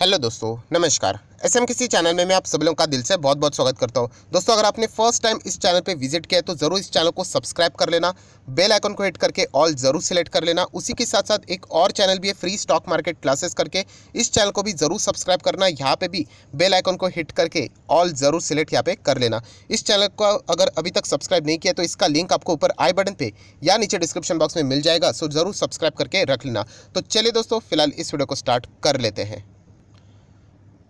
Hello दोस्तों नमस्कार S M किसी चैनल में मैं आप सब लोगों का दिल से बहुत बहुत स्वागत करता हूं दोस्तों अगर आपने फर्स्ट टाइम इस चैनल पे विजिट किया है तो ज़रूर इस चैनल को सब्सक्राइब कर लेना बेल आइकन को हिट करके ऑल ज़रूर सेलेक्ट कर लेना उसी के साथ साथ एक और चैनल भी है फ्री स्टॉक मार्केट क्लासेस करके इस चैनल को भी ज़रूर सब्सक्राइब करना यहाँ पर भी बेल आइकन को हिट करके ऑल ज़रूर सेलेक्ट यहाँ पे कर लेना इस चैनल को अगर अभी तक सब्सक्राइब नहीं किया तो इसका लिंक आपको ऊपर आई बटन पर या नीचे डिस्क्रिप्शन बॉक्स में मिल जाएगा सो ज़रूर सब्सक्राइब करके रख लेना तो चलिए दोस्तों फिलहाल इस वीडियो को स्टार्ट कर लेते हैं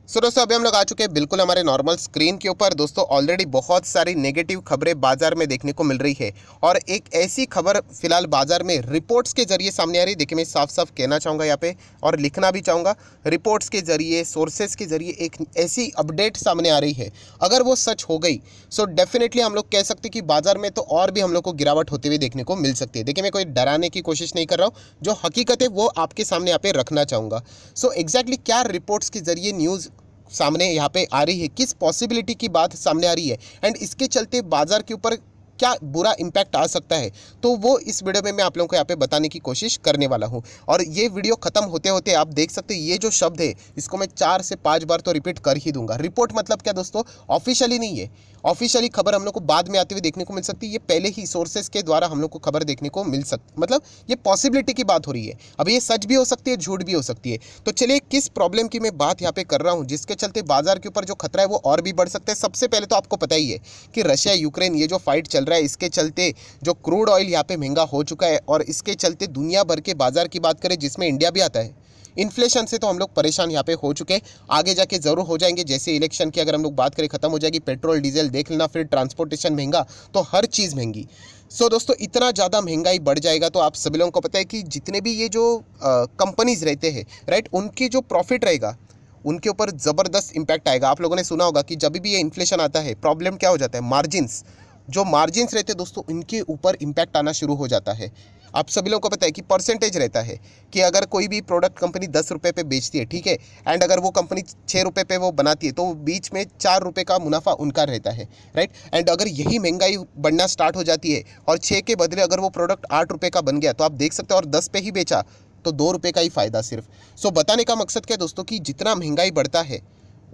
सो so, दोस्तों अभी हम लोग आ चुके हैं बिल्कुल हमारे नॉर्मल स्क्रीन के ऊपर दोस्तों ऑलरेडी बहुत सारी नेगेटिव खबरें बाजार में देखने को मिल रही है और एक ऐसी खबर फिलहाल बाजार में रिपोर्ट्स के जरिए सामने आ रही है देखिए मैं साफ साफ कहना चाहूँगा यहाँ पे और लिखना भी चाहूँगा रिपोर्ट्स के जरिए सोर्सेज के जरिए एक ऐसी अपडेट सामने आ रही है अगर वो सच हो गई सो डेफिनेटली हम लोग कह सकते कि बाजार में तो और भी हम लोग को गिरावट होते हुए देखने को मिल सकती है देखिए मैं कोई डराने की कोशिश नहीं कर रहा हूँ जो हकीकत है वो आपके सामने यहाँ पे रखना चाहूँगा सो एग्जैक्टली क्या रिपोर्ट्स के जरिए न्यूज़ सामने यहाँ पे आ रही है किस पॉसिबिलिटी की बात सामने आ रही है एंड इसके चलते बाजार के ऊपर क्या बुरा इम्पैक्ट आ सकता है तो वो इस वीडियो में मैं आप लोगों को यहाँ पे बताने की कोशिश करने वाला हूँ और ये वीडियो खत्म होते होते आप देख सकते हैं ये जो शब्द है इसको मैं चार से पाँच बार तो रिपीट कर ही दूंगा रिपोर्ट मतलब क्या दोस्तों ऑफिशियली नहीं है ऑफिशियली खबर हम लोग को बाद में आते हुए देखने को मिल सकती है ये पहले ही सोर्सेज के द्वारा हम लोग को खबर देखने को मिल सकती मतलब ये पॉसिबिलिटी की बात हो रही है अब ये सच भी हो सकती है झूठ भी हो सकती है तो चलिए किस प्रॉब्लम की मैं बात यहाँ पे कर रहा हूँ जिसके चलते बाजार के ऊपर जो खतरा है वो और भी बढ़ सकता है सबसे पहले तो आपको पता ही है कि रशिया यूक्रेन ये जो फाइट चल रहा है इसके चलते जो क्रूड ऑयल यहाँ पर महंगा हो चुका है और इसके चलते दुनिया भर के बाजार की बात करें जिसमें इंडिया भी आता है इन्फ्लेशन से तो हम लोग परेशान यहाँ पे हो चुके आगे जाके ज़रूर हो जाएंगे जैसे इलेक्शन की अगर हम लोग बात करें खत्म हो जाएगी पेट्रोल डीजल देख लेना फिर ट्रांसपोर्टेशन महंगा तो हर चीज़ महंगी सो so, दोस्तों इतना ज़्यादा महंगाई बढ़ जाएगा तो आप सभी लोगों को पता है कि जितने भी ये जो कंपनीज़ रहते हैं राइट उनकी जो प्रॉफिट रहेगा उनके ऊपर ज़बरदस्त इम्पैक्ट आएगा आप लोगों ने सुना होगा कि जब भी ये इन्फ्लेशन आता है प्रॉब्लम क्या हो जाता है मार्जिनस जो मार्जिनस रहते हैं दोस्तों इनके ऊपर इम्पैक्ट आना शुरू हो जाता है आप सभी लोगों को पता है कि परसेंटेज रहता है कि अगर कोई भी प्रोडक्ट कंपनी दस रुपये पर बेचती है ठीक है एंड अगर वो कंपनी छः रुपये पर वो बनाती है तो बीच में चार रुपये का मुनाफा उनका रहता है राइट एंड अगर यही महंगाई बढ़ना स्टार्ट हो जाती है और छः के बदले अगर वो प्रोडक्ट आठ रुपये का बन गया तो आप देख सकते हो और दस पे ही बेचा तो दो रुपये का ही फ़ायदा सिर्फ सो बताने का मकसद क्या है दोस्तों कि जितना महंगाई बढ़ता है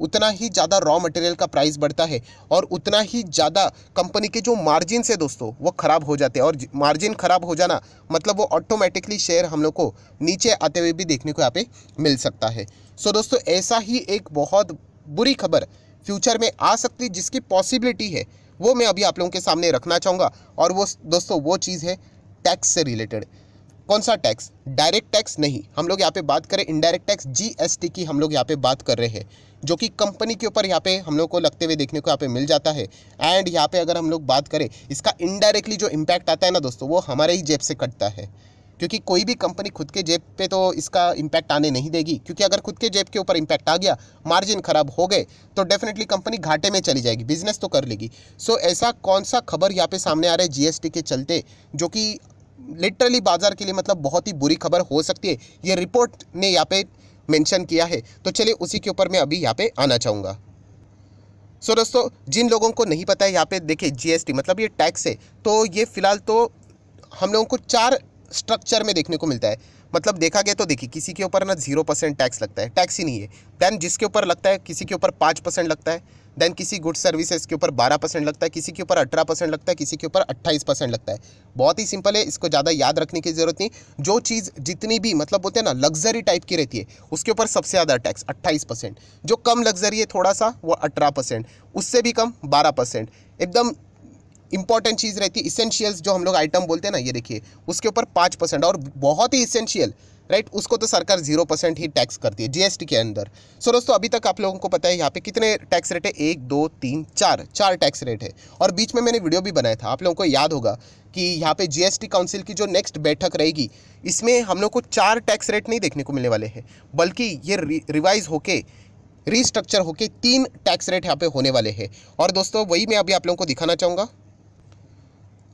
उतना ही ज़्यादा रॉ मटेरियल का प्राइस बढ़ता है और उतना ही ज़्यादा कंपनी के जो मार्जिन है दोस्तों वो ख़राब हो जाते हैं और मार्जिन ख़राब हो जाना मतलब वो ऑटोमेटिकली शेयर हम लोग को नीचे आते हुए भी देखने को यहाँ पे मिल सकता है सो so दोस्तों ऐसा ही एक बहुत बुरी खबर फ्यूचर में आ सकती जिसकी पॉसिबिलिटी है वो मैं अभी आप लोगों के सामने रखना चाहूँगा और वो दोस्तों वो चीज़ है टैक्स से रिलेटेड कौन सा टैक्स डायरेक्ट टैक्स नहीं हम लोग यहाँ पे बात करें इनडायरेक्ट टैक्स जीएसटी की हम लोग यहाँ पे बात कर रहे हैं जो कि कंपनी के ऊपर यहाँ पे हम लोग को लगते हुए देखने को यहाँ पे मिल जाता है एंड यहाँ पे अगर हम लोग बात करें इसका इनडायरेक्टली जो इम्पैक्ट आता है ना दोस्तों वो हमारे ही जेब से कटता है क्योंकि कोई भी कंपनी खुद के जेब पे तो इसका इम्पैक्ट आने नहीं देगी क्योंकि अगर खुद के जेब के ऊपर इम्पैक्ट आ गया मार्जिन खराब हो गए तो डेफिनेटली कंपनी घाटे में चली जाएगी बिजनेस तो कर लेगी सो so, ऐसा कौन सा खबर यहाँ पे सामने आ रहा है जीएसटी के चलते जो कि लिटरली बाजार के लिए मतलब बहुत ही बुरी खबर हो सकती है ये रिपोर्ट ने यहाँ पे मेंशन किया है तो चलिए उसी के ऊपर मैं अभी यहाँ पे आना चाहूँगा सो so, दोस्तों जिन लोगों को नहीं पता है यहाँ पे देखिए जीएसटी मतलब ये टैक्स है तो ये फ़िलहाल तो हम लोगों को चार स्ट्रक्चर में देखने को मिलता है मतलब देखा गया तो देखिए किसी के ऊपर ना जीरो परसेंट टैक्स लगता है टैक्स ही नहीं है देन जिसके ऊपर लगता है किसी के ऊपर पाँच परसेंट लगता है देन किसी गुड सर्विसेज के ऊपर बारह परसेंट लगता है किसी के ऊपर अठारह परसेंट लगता है किसी के ऊपर अट्ठाईस परसेंट लगता है बहुत ही सिंपल है इसको ज़्यादा याद रखने की जरूरत नहीं जो चीज़ जितनी भी मतलब बोलते हैं ना लग्जरी टाइप की रहती है उसके ऊपर सबसे ज़्यादा टैक्स अट्ठाईस परसेंट जो कम लग्जरी है थोड़ा सा वो अठारह परसेंट उससे भी कम बारह परसेंट एकदम इंपॉर्टेंट चीज़ रहती है इसेंशियल्स जो हम लोग आइटम बोलते हैं ना ये देखिए उसके ऊपर पाँच परसेंट और बहुत ही इसेंशियल राइट right? उसको तो सरकार जीरो परसेंट ही टैक्स करती है जीएसटी के अंदर सो so, दोस्तों अभी तक आप लोगों को पता है यहाँ पे कितने टैक्स रेट है एक दो तीन चार चार टैक्स रेट है और बीच में मैंने वीडियो भी बनाया था आप लोगों को याद होगा कि यहाँ पे जीएसटी काउंसिल की जो नेक्स्ट बैठक रहेगी इसमें हम लोग को चार टैक्स रेट नहीं देखने को मिलने वाले हैं बल्कि ये रि, रिवाइज होके रीस्ट्रक्चर होके तीन टैक्स रेट यहाँ पे होने वाले हैं और दोस्तों वही मैं अभी आप लोगों को दिखाना चाहूँगा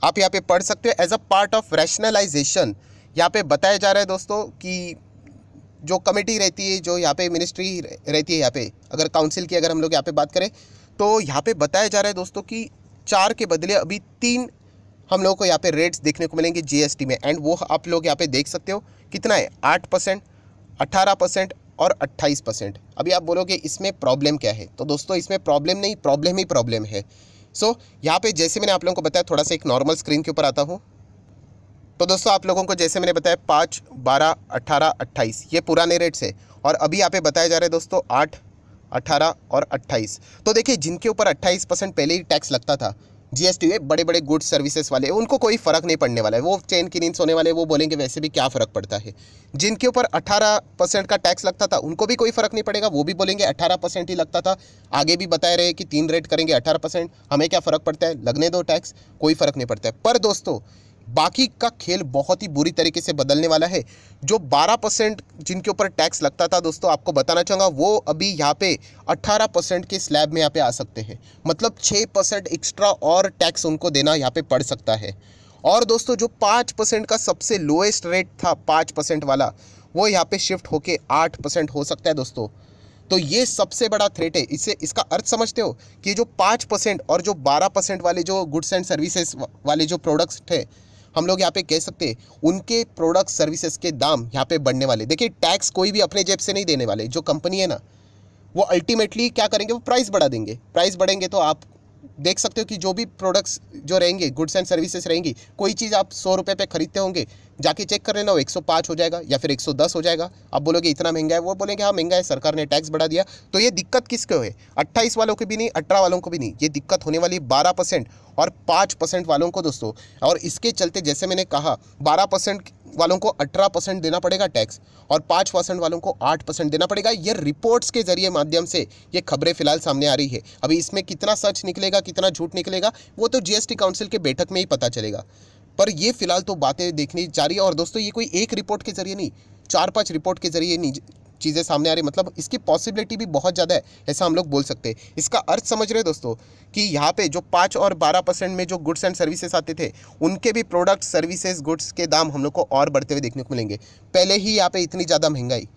आप यहाँ पे पढ़ सकते हो as a part of rationalisation यहाँ पे बताया जा रहा है दोस्तों कि जो कमेटी रहती है जो यहाँ पे मिनिस्ट्री रहती है यहाँ पे अगर काउंसिल की अगर हम लोग यहाँ पे बात करें तो यहाँ पे बताया जा रहा है दोस्तों कि चार के बदले अभी तीन हम लोगों को यहाँ पे रेट्स देखने को मिलेंगे जी में एंड वो आप लोग यहाँ पे देख सकते हो कितना है आठ परसेंट अट्ठारह परसेंट और अट्ठाईस परसेंट अभी आप बोलोगे इसमें प्रॉब्लम क्या है तो दोस्तों इसमें प्रॉब्लम नहीं प्रॉब्लम ही प्रॉब्लम है सो so, यहाँ पे जैसे मैंने आप लोगों को बताया थोड़ा सा एक नॉर्मल स्क्रीन के ऊपर आता हूँ तो दोस्तों आप लोगों को जैसे मैंने बताया पाँच बारह अट्ठारह अट्ठाईस ये पुराने रेट्स है और अभी यहाँ पे बताया जा रहा है दोस्तों आठ अट्ठारह और अट्ठाईस तो देखिए जिनके ऊपर अट्ठाईस परसेंट पहले ही टैक्स लगता था जीएसटी एस बड़े बड़े गुड्स सर्विसेज वाले उनको कोई फ़र्क नहीं पड़ने वाला है वो चेन नींद होने वाले वो बोलेंगे वैसे भी क्या फ़र्क पड़ता है जिनके ऊपर 18 परसेंट का टैक्स लगता था उनको भी कोई फ़र्क नहीं पड़ेगा वो भी बोलेंगे 18 परसेंट ही लगता था आगे भी बताए रहे कि तीन रेट करेंगे अठारह परसेंट हमें क्या फ़र्क पड़ता है लगने दो टैक्स कोई फ़र्क नहीं पड़ता है पर दोस्तों बाकी का खेल बहुत ही बुरी तरीके से बदलने वाला है जो 12 परसेंट जिनके ऊपर टैक्स लगता था दोस्तों आपको बताना चाहूँगा वो अभी यहाँ पे 18 परसेंट के स्लैब में यहाँ पे आ सकते हैं मतलब 6 परसेंट एक्स्ट्रा और टैक्स उनको देना यहाँ पे पड़ सकता है और दोस्तों जो पाँच परसेंट का सबसे लोएस्ट रेट था पाँच परसेंट वाला वो यहाँ पे शिफ्ट होके आठ परसेंट हो सकता है दोस्तों तो ये सबसे बड़ा थ्रेट है इससे इसका अर्थ समझते हो कि जो पाँच परसेंट और जो बारह परसेंट वाले जो गुड्स एंड सर्विसेज वाले जो प्रोडक्ट्स थे हम लोग यहाँ पे कह सकते हैं उनके प्रोडक्ट सर्विसेज के दाम यहाँ पे बढ़ने वाले देखिए टैक्स कोई भी अपने जेब से नहीं देने वाले जो कंपनी है ना वो अल्टीमेटली क्या करेंगे वो प्राइस बढ़ा देंगे प्राइस बढ़ेंगे तो आप देख सकते हो कि जो भी प्रोडक्ट्स जो रहेंगे गुड्स एंड सर्विसेज रहेंगी कोई चीज़ आप सौ रुपये पर खरीदते होंगे जाके चेक कर लेना वो एक हो जाएगा या फिर 110 हो जाएगा आप बोलोगे इतना महंगा है वो बोलेंगे हाँ महंगा है सरकार ने टैक्स बढ़ा दिया तो ये दिक्कत किसके है अट्ठाईस वालों की भी नहीं अठारह वालों को भी नहीं ये दिक्कत होने वाली बारह और पाँच वालों को दोस्तों और इसके चलते जैसे मैंने कहा बारह वालों को अठारह परसेंट देना पड़ेगा टैक्स और पाँच परसेंट वालों को आठ परसेंट देना पड़ेगा ये रिपोर्ट्स के जरिए माध्यम से ये खबरें फिलहाल सामने आ रही है अभी इसमें कितना सच निकलेगा कितना झूठ निकलेगा वो तो जीएसटी काउंसिल के बैठक में ही पता चलेगा पर ये फिलहाल तो बातें देखनी जा रही है और दोस्तों ये कोई एक रिपोर्ट के जरिए नहीं चार पाँच रिपोर्ट के जरिए चीज़ें सामने आ रही मतलब इसकी पॉसिबिलिटी भी बहुत ज़्यादा है ऐसा हम लोग बोल सकते हैं इसका अर्थ समझ रहे दोस्तों कि यहाँ पे जो पाँच और बारह परसेंट में जो गुड्स एंड सर्विसेज आते थे उनके भी प्रोडक्ट सर्विसेज गुड्स के दाम हम लोग को और बढ़ते हुए देखने को मिलेंगे पहले ही यहाँ पर इतनी ज़्यादा महंगाई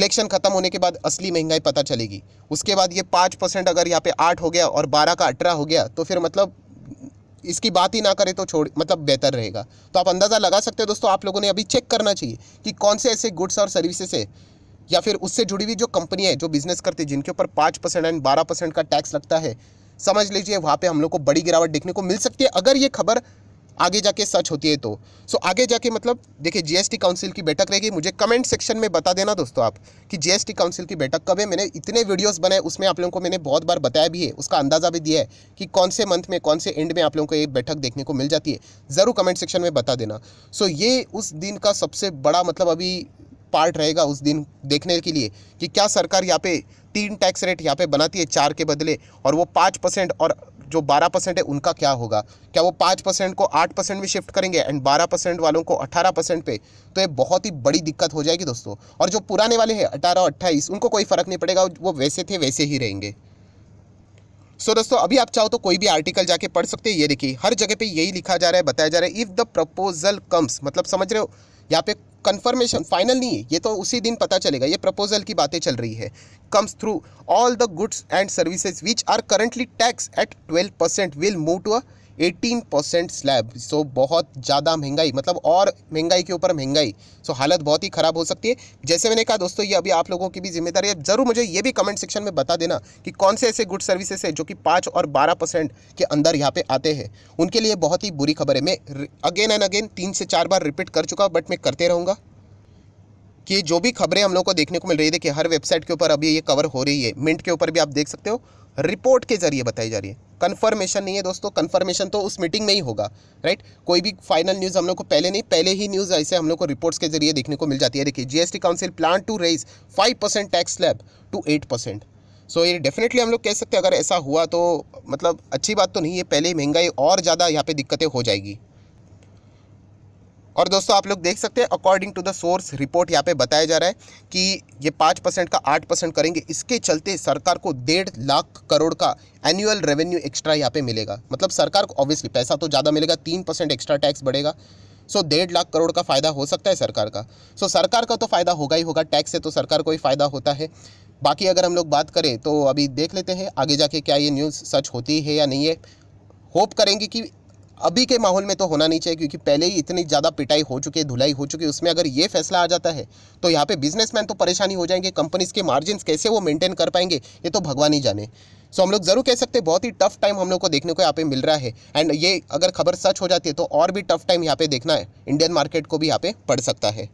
इलेक्शन खत्म होने के बाद असली महंगाई पता चलेगी उसके बाद ये पाँच परसेंट अगर यहाँ पे आठ हो गया और बारह का अठारह हो गया तो फिर मतलब इसकी बात ही ना करें तो छोड़ मतलब बेहतर रहेगा तो आप अंदाज़ा लगा सकते हो दोस्तों आप लोगों ने अभी चेक करना चाहिए कि कौन से ऐसे गुड्स और सर्विसेज है या फिर उससे जुड़ी हुई जो कंपनी है जो बिजनेस करती है जिनके ऊपर पाँच परसेंट एंड बारह परसेंट का टैक्स लगता है समझ लीजिए वहाँ पे हम लोग को बड़ी गिरावट देखने को मिल सकती है अगर ये खबर आगे जाके सच होती है तो सो so, आगे जाके मतलब देखिए जीएसटी काउंसिल की बैठक रहेगी मुझे कमेंट सेक्शन में बता देना दोस्तों आप कि जीएसटी काउंसिल की बैठक कब है मैंने इतने वीडियोस बनाए उसमें आप लोगों को मैंने बहुत बार बताया भी है उसका अंदाज़ा भी दिया है कि कौन से मंथ में कौन से एंड में आप लोगों को ये बैठक देखने को मिल जाती है ज़रूर कमेंट सेक्शन में बता देना सो so, ये उस दिन का सबसे बड़ा मतलब अभी पार्ट रहेगा उस दिन देखने के लिए कि क्या सरकार यहाँ पे तीन टैक्स रेट यहाँ पे बनाती है चार के बदले और वो पाँच परसेंट और जो बारह परसेंट है उनका क्या होगा क्या वो पाँच परसेंट को आठ परसेंट में शिफ्ट करेंगे एंड बारह परसेंट वालों को अठारह परसेंट पे तो ये बहुत ही बड़ी दिक्कत हो जाएगी दोस्तों और जो पुराने वाले हैं अठारह अट्ठाईस उनको कोई फ़र्क नहीं पड़ेगा वो वैसे थे वैसे ही रहेंगे सो so, दोस्तों अभी आप चाहो तो कोई भी आर्टिकल जाके पढ़ सकते हैं ये देखिए हर जगह पे यही लिखा जा रहा है बताया जा रहा है इफ़ द प्रपोजल कम्स मतलब समझ रहे हो यहाँ पे कंफर्मेशन फाइनल नहीं है ये तो उसी दिन पता चलेगा ये प्रपोजल की बातें चल रही है comes through all the goods and services which are currently taxed at twelve percent will move to a eighteen percent slab so बहुत ज़्यादा महंगाई मतलब और महंगाई के ऊपर महंगाई सो हालत बहुत ही ख़राब हो सकती है जैसे मैंने कहा दोस्तों ये अभी आप लोगों की भी जिम्मेदारी है ज़रूर मुझे ये भी कमेंट सेक्शन में बता देना कि कौन से ऐसे गुड सर्विसेज है जो कि पाँच और बारह परसेंट के अंदर यहाँ पे आते हैं उनके लिए बहुत ही बुरी खबर है मैं अगेन एंड अगेन तीन से चार बार रिपीट कर चुका बट मैं करते रहूँगा कि जो भी खबरें हम लोग को देखने को मिल रही है देखिए हर वेबसाइट के ऊपर अभी ये कवर हो रही है मिंट के ऊपर भी आप देख सकते हो रिपोर्ट के जरिए बताई जा रही है कन्फर्मेशन नहीं है दोस्तों कन्फर्मेशन तो उस मीटिंग में ही होगा राइट कोई भी फाइनल न्यूज़ हम लोग को पहले नहीं पहले ही न्यूज़ ऐसे हम लोग को रिपोर्ट्स के जरिए देखने को मिल जाती है देखिए GST council plan to raise five percent tax slab to eight percent so ये डेफिनेटली हम लोग कह सकते हैं अगर ऐसा हुआ तो मतलब अच्छी बात तो नहीं है पहले महंगाई और ज़्यादा यहाँ पर दिक्कतें हो जाएगी और दोस्तों आप लोग देख सकते हैं according to the source report यहाँ पे बताया जा रहा है कि ये पाँच परसेंट का आठ परसेंट करेंगे इसके चलते सरकार को डेढ़ लाख करोड़ का एनुअल रेवेन्यू एक्स्ट्रा यहाँ पे मिलेगा मतलब सरकार को ऑब्वियसली पैसा तो ज़्यादा मिलेगा तीन परसेंट एक्स्ट्रा टैक्स बढ़ेगा सो so, डेढ़ लाख करोड़ का फ़ायदा हो सकता है सरकार का सो so, सरकार का तो फ़ायदा होगा ही होगा टैक्स से तो सरकार को ही फ़ायदा होता है बाकी अगर हम लोग बात करें तो अभी देख लेते हैं आगे जाके क्या ये न्यूज़ सच होती है या नहीं है होप करेंगे कि अभी के माहौल में तो होना नहीं चाहिए क्योंकि पहले ही इतनी ज़्यादा पिटाई हो चुकी है धुलाई हो चुकी है उसमें अगर ये फैसला आ जाता है तो यहाँ पे बिजनेसमैन तो परेशानी हो जाएंगे कंपनीज के मार्जिन कैसे वो मेंटेन कर पाएंगे ये तो भगवान ही जाने सो so, हम लोग जरूर कह सकते हैं बहुत ही टफ टाइम हम लोग को देखने को यहाँ पे मिल रहा है एंड ये अगर खबर सच हो जाती है तो और भी टफ टाइम यहाँ पे देखना है इंडियन मार्केट को भी यहाँ पे पड़ सकता है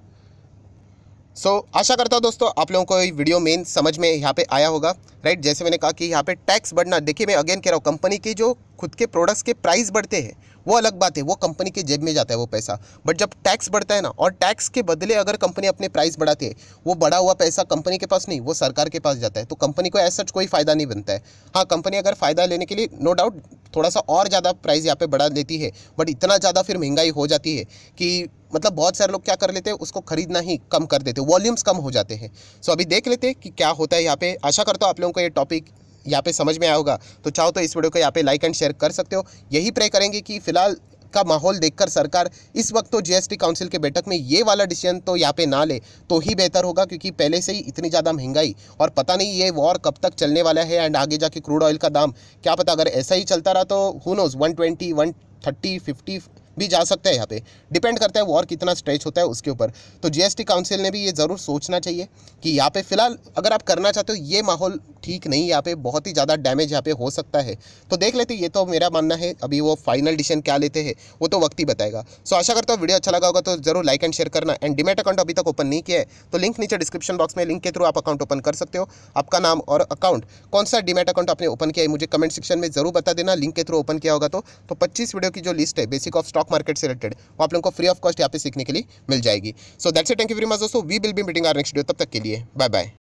सो so, आशा करता हूँ दोस्तों आप लोगों को ये वीडियो मेन समझ में यहाँ पे आया होगा राइट जैसे मैंने कहा कि यहाँ पे टैक्स बढ़ना देखिए मैं अगेन कह रहा हूँ कंपनी की जो खुद के प्रोडक्ट्स के प्राइस बढ़ते हैं वो अलग बात है वो कंपनी के जेब में जाता है वो पैसा बट जब टैक्स बढ़ता है ना और टैक्स के बदले अगर कंपनी अपने प्राइस बढ़ाती है वो बढ़ा हुआ पैसा कंपनी के पास नहीं वो सरकार के पास जाता है तो कंपनी को ऐसा कोई फ़ायदा नहीं बनता है हाँ कंपनी अगर फ़ायदा लेने के लिए नो डाउट थोड़ा सा और ज़्यादा प्राइस यहाँ पर बढ़ा देती है बट इतना ज़्यादा फिर महंगाई हो जाती है कि मतलब बहुत सारे लोग क्या कर लेते हैं उसको खरीदना ही कम कर देते वॉल्यूम्स कम हो जाते हैं सो अभी देख लेते हैं कि क्या होता है यहाँ पर आशा करता हूँ आप लोगों को ये टॉपिक यहाँ पे समझ में आया होगा तो चाहो तो इस वीडियो को यहाँ पे लाइक एंड शेयर कर सकते हो यही प्रे करेंगे कि फिलहाल का माहौल देखकर सरकार इस वक्त तो जीएसटी काउंसिल के बैठक में ये वाला डिसीजन तो यहाँ पे ना ले तो ही बेहतर होगा क्योंकि पहले से ही इतनी ज़्यादा महंगाई और पता नहीं ये वॉर कब तक चलने वाला है एंड आगे जाके क्रूड ऑयल का दाम क्या पता अगर ऐसा ही चलता रहा तो who knows one twenty one thirty fifty भी जा सकता है यहाँ पे डिपेंड करता है वॉर कितना स्ट्रेच होता है उसके ऊपर तो जीएसटी काउंसिल ने भी ये ज़रूर सोचना चाहिए कि यहाँ पे फिलहाल अगर आप करना चाहते हो ये माहौल ठीक नहीं यहाँ पे बहुत ही ज़्यादा डैमेज यहाँ पे हो सकता है तो देख लेते ये तो मेरा मानना है अभी वो फाइनल डिसीजन क्या लेते हैं वो तो वक्त ही बताएगा सो आशा करता हूँ वीडियो अच्छा लगा होगा तो जरूर लाइक एंड शेयर करना एंड डिमेट अकाउंट अभी तक ओपन नहीं किया है तो लिंक नीचे डिस्क्रिप्शन बॉक्स में लिंक के थ्रू आप अकाउंट ओपन कर सकते हो आपका नाम और अकाउंट कौन सा डिमेट अकाउंट आपने ओपन किया है मुझे कमेंट सेक्शन में जरूर बता देना लिंक के थ्रू ओपन किया होगा तो, तो पच्चीस वीडियो की जो लिस्ट है basic of stock stock market से रिलेटेड वो आप लोगों को फ्री ऑफ कॉस्ट यहाँ पे सीखने के लिए मिल जाएगी सो दैट्स से थैंक यू वेरी मच दोस्तों we will be meeting our next video तब तक के लिए बाय बाय